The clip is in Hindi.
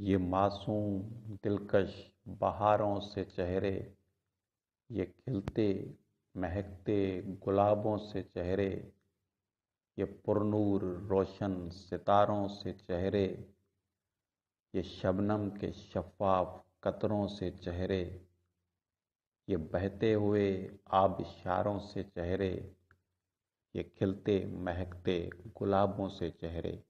ये मासूम दिलकश बहारों से चेहरे ये खिलते महकते गुलाबों से चेहरे ये पुरनूर रोशन सितारों से चेहरे ये शबनम के शफाफ कतरों से चेहरे ये बहते हुए आबशारों से चेहरे ये खिलते महकते गुलाबों से चेहरे